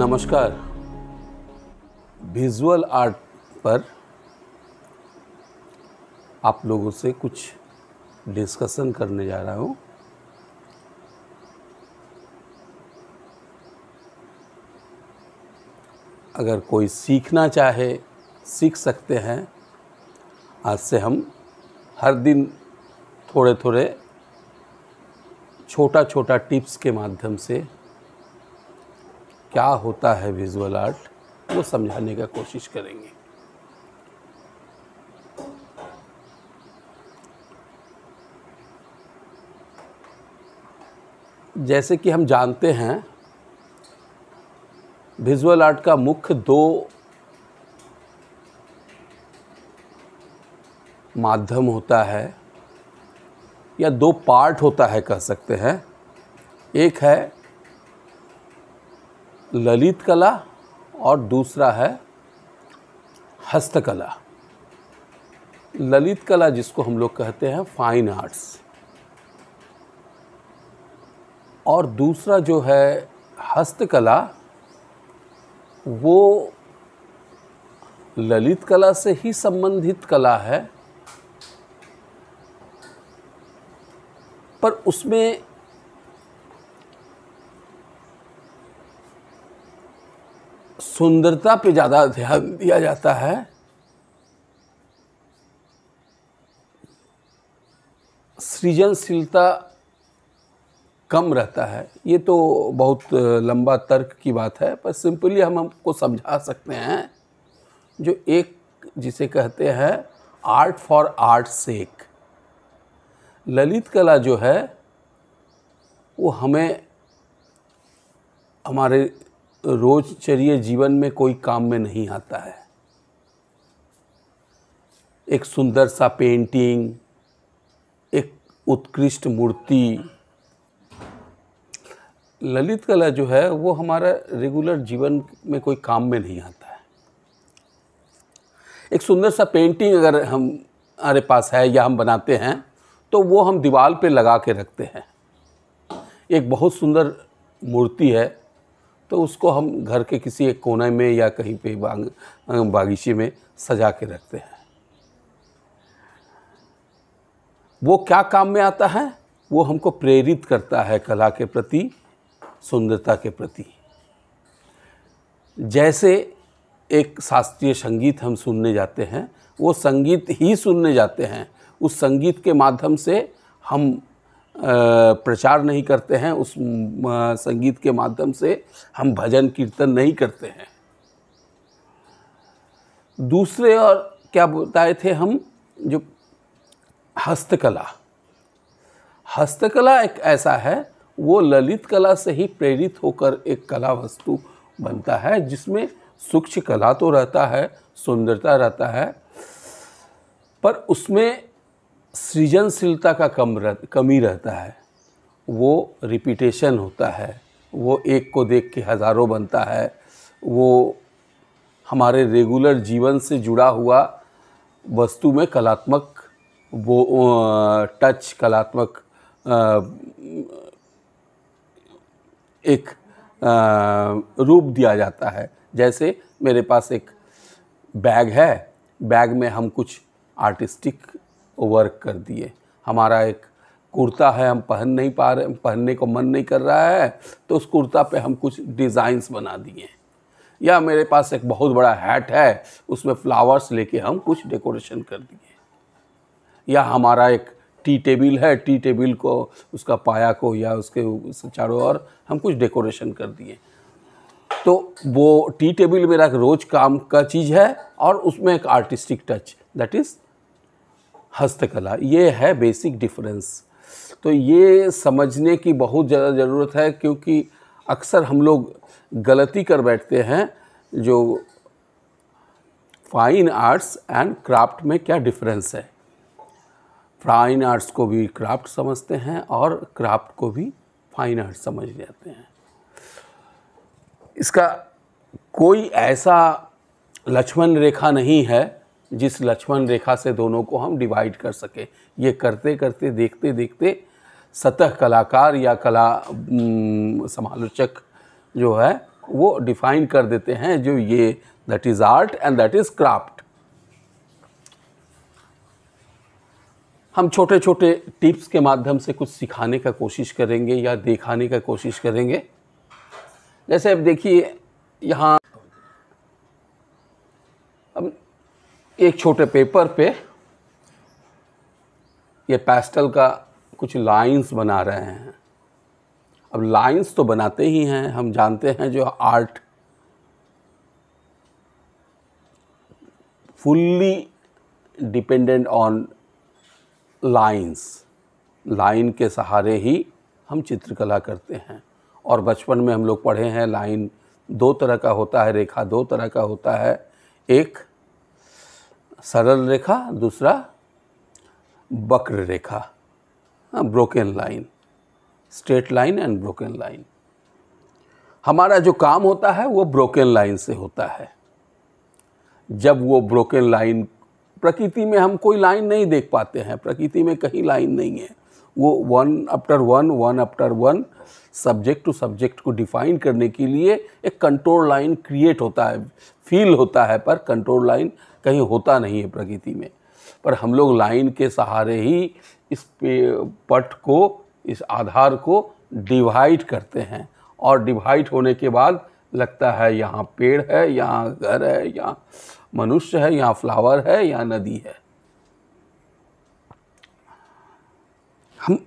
नमस्कार visual art पर आप लोगों से कुछ डिस्कशन करने जा रहा हूँ अगर कोई सीखना चाहे सीख सकते हैं आज से हम हर दिन थोड़े थोड़े छोटा छोटा टिप्स के माध्यम से क्या होता है विजुअल आर्ट वो समझाने का कोशिश करेंगे जैसे कि हम जानते हैं विजुअल आर्ट का मुख्य दो माध्यम होता है या दो पार्ट होता है कह सकते हैं एक है ललित कला और दूसरा है हस्तकला ललित कला जिसको हम लोग कहते हैं फाइन आर्ट्स और दूसरा जो है हस्तकला वो ललित कला से ही संबंधित कला है पर उसमें सुंदरता पे ज़्यादा ध्यान दिया जाता है सृजनशीलता कम रहता है ये तो बहुत लंबा तर्क की बात है पर सिंपली हम हमको समझा सकते हैं जो एक जिसे कहते हैं आर्ट फॉर आर्ट सेक ललित कला जो है वो हमें हमारे रोजचर्य जीवन में कोई काम में नहीं आता है एक सुंदर सा पेंटिंग एक उत्कृष्ट मूर्ति ललित कला जो है वो हमारा रेगुलर जीवन में कोई काम में नहीं आता है एक सुंदर सा पेंटिंग अगर हम हमारे पास है या हम बनाते हैं तो वो हम दीवार पे लगा के रखते हैं एक बहुत सुंदर मूर्ति है तो उसको हम घर के किसी एक कोने में या कहीं पे बाग अं, बागीचे में सजा के रखते हैं वो क्या काम में आता है वो हमको प्रेरित करता है कला के प्रति सुंदरता के प्रति जैसे एक शास्त्रीय संगीत हम सुनने जाते हैं वो संगीत ही सुनने जाते हैं उस संगीत के माध्यम से हम प्रचार नहीं करते हैं उस संगीत के माध्यम से हम भजन कीर्तन नहीं करते हैं दूसरे और क्या बताए थे हम जो हस्तकला हस्तकला एक ऐसा है वो ललित कला से ही प्रेरित होकर एक कला वस्तु बनता है जिसमें सूक्ष्म कला तो रहता है सुंदरता रहता है पर उसमें सृजनशीलता का कम रह कमी रहता है वो रिपीटेशन होता है वो एक को देख के हज़ारों बनता है वो हमारे रेगुलर जीवन से जुड़ा हुआ वस्तु में कलात्मक वो टच कलात्मक एक रूप दिया जाता है जैसे मेरे पास एक बैग है बैग में हम कुछ आर्टिस्टिक वर्क कर दिए हमारा एक कुर्ता है हम पहन नहीं पा रहे पहनने को मन नहीं कर रहा है तो उस कुर्ता पे हम कुछ डिज़ाइंस बना दिए या मेरे पास एक बहुत बड़ा हैट है उसमें फ्लावर्स लेके हम कुछ डेकोरेशन कर दिए या हमारा एक टी टेबल है टी टेबल को उसका पाया को या उसके चारों ओर हम कुछ डेकोरेशन कर दिए तो वो टी टेबल मेरा रोज़ काम का चीज़ है और उसमें एक आर्टिस्टिक टच दैट इज़ हस्तकला ये है बेसिक डिफरेंस तो ये समझने की बहुत ज़्यादा ज़रूरत है क्योंकि अक्सर हम लोग गलती कर बैठते हैं जो फ़ाइन आर्ट्स एंड क्राफ्ट में क्या डिफरेंस है फाइन आर्ट्स को भी क्राफ्ट समझते हैं और क्राफ्ट को भी फाइन आर्ट्स समझ जाते हैं इसका कोई ऐसा लक्ष्मण रेखा नहीं है जिस लक्ष्मण रेखा से दोनों को हम डिवाइड कर सकें ये करते करते देखते देखते सतह कलाकार या कला समालोचक जो है वो डिफाइन कर देते हैं जो ये that is art and that is craft हम छोटे छोटे टिप्स के माध्यम से कुछ सिखाने का कोशिश करेंगे या दिखाने का कोशिश करेंगे जैसे अब देखिए यहाँ एक छोटे पेपर पे ये पेस्टल का कुछ लाइंस बना रहे हैं अब लाइंस तो बनाते ही हैं हम जानते हैं जो art fully dependent on lines line के सहारे ही हम चित्रकला करते हैं और बचपन में हम लोग पढ़े हैं लाइन दो तरह का होता है रेखा दो तरह का होता है एक सरल रेखा दूसरा वक्र रेखा broken line straight line and broken line हमारा जो काम होता है वो ब्रोकन लाइन से होता है जब वो ब्रोकन लाइन प्रकृति में हम कोई लाइन नहीं देख पाते हैं प्रकृति में कहीं लाइन नहीं है वो one after one one after one subject to subject को डिफाइन करने के लिए एक कंट्रोल लाइन क्रिएट होता है फील होता है पर कंट्रोल लाइन कहीं होता नहीं है प्रकृति में पर हम लोग लाइन के सहारे ही इस पट को इस आधार को डिवाइड करते हैं और डिवाइड होने के बाद लगता है यहाँ पेड़ है यहाँ घर है यहाँ मनुष्य है यहाँ फ्लावर है या नदी है हम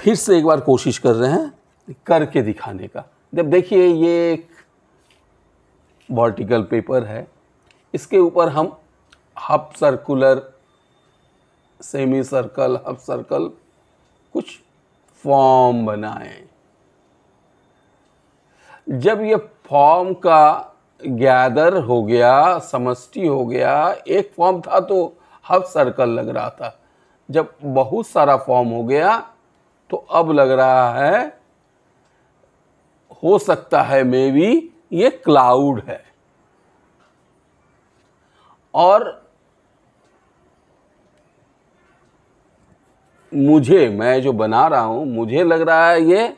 फिर से एक बार कोशिश कर रहे हैं करके दिखाने का जब देखिए ये एक वर्टिकल पेपर है इसके ऊपर हम हब सर्कुलर सेमी सर्कल हब सर्कल कुछ फॉर्म बनाए जब ये फॉर्म का गैदर हो गया समष्टि हो गया एक फॉर्म था तो हफ सर्कल लग रहा था जब बहुत सारा फॉर्म हो गया तो अब लग रहा है हो सकता है मे बी ये क्लाउड है और मुझे मैं जो बना रहा हूँ मुझे लग रहा है ये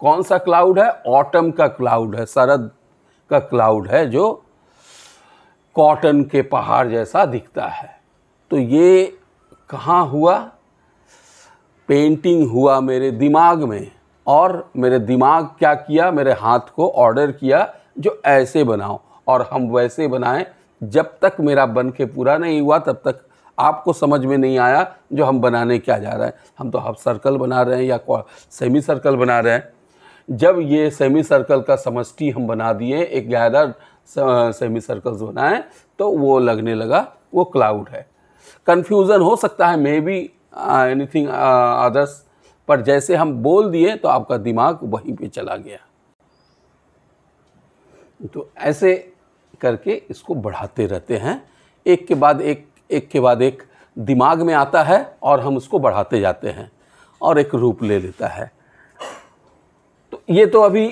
कौन सा क्लाउड है ऑटम का क्लाउड है शरद का क्लाउड है जो कॉटन के पहाड़ जैसा दिखता है तो ये कहाँ हुआ पेंटिंग हुआ मेरे दिमाग में और मेरे दिमाग क्या किया मेरे हाथ को ऑर्डर किया जो ऐसे बनाओ और हम वैसे बनाएं जब तक मेरा बन के पूरा नहीं हुआ तब तक आपको समझ में नहीं आया जो हम बनाने क्या जा रहे हैं हम तो हाफ सर्कल बना रहे हैं या सेमी सर्कल बना रहे हैं जब ये सेमी सर्कल का समष्टि हम बना दिए एक गहरा सेमी सर्कल्स बनाएं तो वो लगने लगा वो क्लाउड है कन्फ्यूज़न हो सकता है मे बी एनीथिंग अदर्स पर जैसे हम बोल दिए तो आपका दिमाग वहीं पे चला गया तो ऐसे करके इसको बढ़ाते रहते हैं एक के बाद एक एक के बाद एक दिमाग में आता है और हम उसको बढ़ाते जाते हैं और एक रूप ले लेता है तो ये तो अभी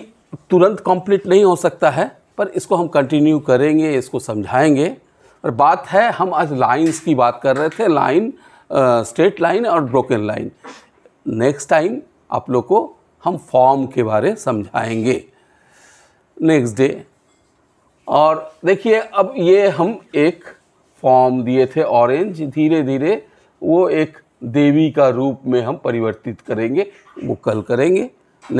तुरंत कंप्लीट नहीं हो सकता है पर इसको हम कंटिन्यू करेंगे इसको समझाएंगे और बात है हम आज लाइंस की बात कर रहे थे लाइन स्ट्रेट लाइन और ब्रोकन लाइन नेक्स्ट टाइम आप लोग को हम फॉर्म के बारे समझाएंगे नेक्स्ट डे और देखिए अब ये हम एक फॉर्म दिए थे ऑरेंज धीरे धीरे वो एक देवी का रूप में हम परिवर्तित करेंगे वो कल करेंगे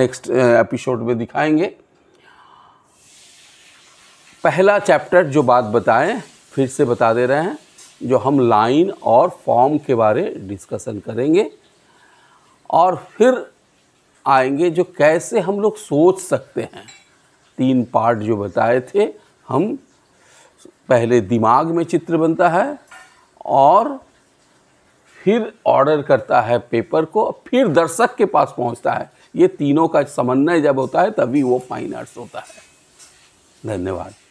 नेक्स्ट एपिसोड में दिखाएंगे पहला चैप्टर जो बात बताएं फिर से बता दे रहे हैं जो हम लाइन और फॉर्म के बारे डिस्कशन करेंगे और फिर आएंगे जो कैसे हम लोग सोच सकते हैं तीन पार्ट जो बताए थे हम पहले दिमाग में चित्र बनता है और फिर ऑर्डर करता है पेपर को फिर दर्शक के पास पहुंचता है ये तीनों का समन्वय जब होता है तभी वो फाइन आर्ट्स होता है धन्यवाद